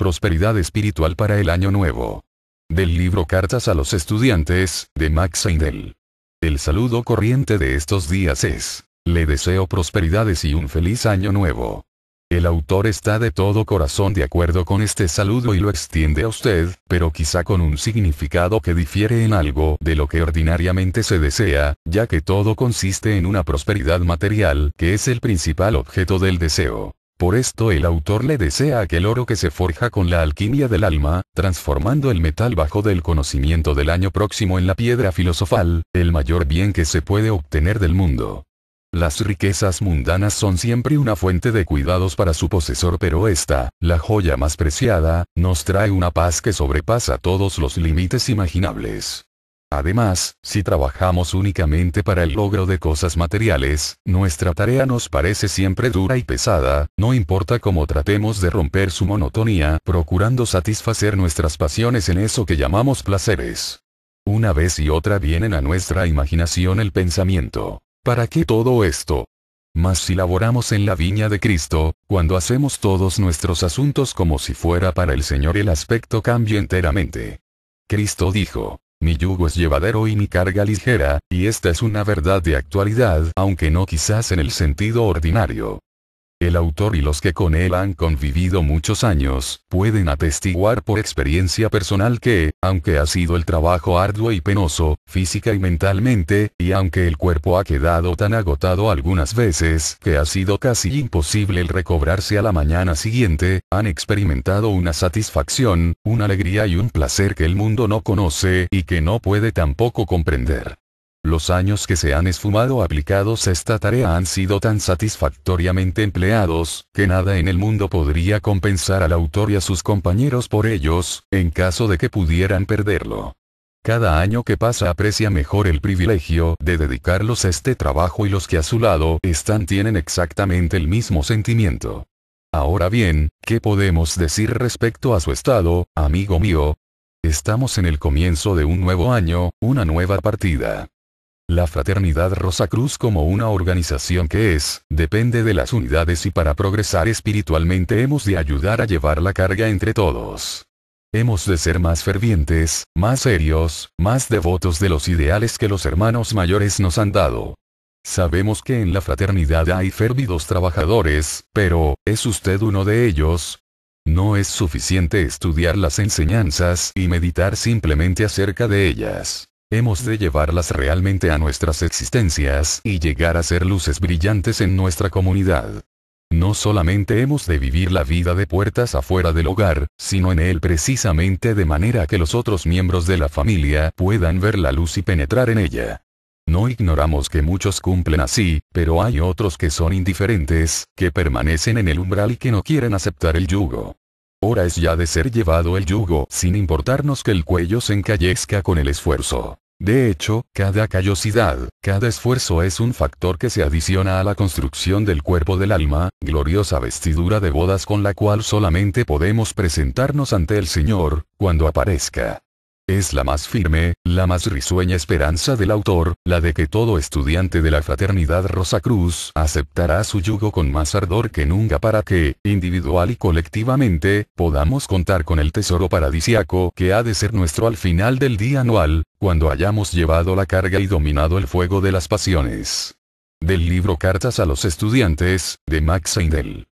Prosperidad espiritual para el año nuevo. Del libro Cartas a los Estudiantes, de Max Heindel. El saludo corriente de estos días es, le deseo prosperidades y un feliz año nuevo. El autor está de todo corazón de acuerdo con este saludo y lo extiende a usted, pero quizá con un significado que difiere en algo de lo que ordinariamente se desea, ya que todo consiste en una prosperidad material, que es el principal objeto del deseo. Por esto el autor le desea aquel oro que se forja con la alquimia del alma, transformando el metal bajo del conocimiento del año próximo en la piedra filosofal, el mayor bien que se puede obtener del mundo. Las riquezas mundanas son siempre una fuente de cuidados para su posesor, pero esta, la joya más preciada, nos trae una paz que sobrepasa todos los límites imaginables. Además, si trabajamos únicamente para el logro de cosas materiales, nuestra tarea nos parece siempre dura y pesada, no importa cómo tratemos de romper su monotonía, procurando satisfacer nuestras pasiones en eso que llamamos placeres. Una vez y otra vienen a nuestra imaginación el pensamiento. ¿Para qué todo esto? Mas si laboramos en la viña de Cristo, cuando hacemos todos nuestros asuntos como si fuera para el Señor el aspecto cambia enteramente. Cristo dijo, mi yugo es llevadero y mi carga ligera, y esta es una verdad de actualidad, aunque no quizás en el sentido ordinario. El autor y los que con él han convivido muchos años, pueden atestiguar por experiencia personal que, aunque ha sido el trabajo arduo y penoso, física y mentalmente, y aunque el cuerpo ha quedado tan agotado algunas veces que ha sido casi imposible el recobrarse a la mañana siguiente, han experimentado una satisfacción, una alegría y un placer que el mundo no conoce y que no puede tampoco comprender. Los años que se han esfumado aplicados a esta tarea han sido tan satisfactoriamente empleados, que nada en el mundo podría compensar al autor y a sus compañeros por ellos, en caso de que pudieran perderlo. Cada año que pasa aprecia mejor el privilegio de dedicarlos a este trabajo y los que a su lado están tienen exactamente el mismo sentimiento. Ahora bien, ¿qué podemos decir respecto a su estado, amigo mío? Estamos en el comienzo de un nuevo año, una nueva partida. La Fraternidad Rosa Cruz como una organización que es, depende de las unidades y para progresar espiritualmente hemos de ayudar a llevar la carga entre todos. Hemos de ser más fervientes, más serios, más devotos de los ideales que los hermanos mayores nos han dado. Sabemos que en la fraternidad hay férvidos trabajadores, pero, ¿es usted uno de ellos? No es suficiente estudiar las enseñanzas y meditar simplemente acerca de ellas. Hemos de llevarlas realmente a nuestras existencias y llegar a ser luces brillantes en nuestra comunidad. No solamente hemos de vivir la vida de puertas afuera del hogar, sino en él precisamente de manera que los otros miembros de la familia puedan ver la luz y penetrar en ella. No ignoramos que muchos cumplen así, pero hay otros que son indiferentes, que permanecen en el umbral y que no quieren aceptar el yugo. Hora es ya de ser llevado el yugo, sin importarnos que el cuello se encallezca con el esfuerzo. De hecho, cada callosidad, cada esfuerzo es un factor que se adiciona a la construcción del cuerpo del alma, gloriosa vestidura de bodas con la cual solamente podemos presentarnos ante el Señor, cuando aparezca. Es la más firme, la más risueña esperanza del autor, la de que todo estudiante de la fraternidad Rosa Cruz aceptará su yugo con más ardor que nunca para que, individual y colectivamente, podamos contar con el tesoro paradisiaco que ha de ser nuestro al final del día anual, cuando hayamos llevado la carga y dominado el fuego de las pasiones. Del libro Cartas a los Estudiantes, de Max Eindel.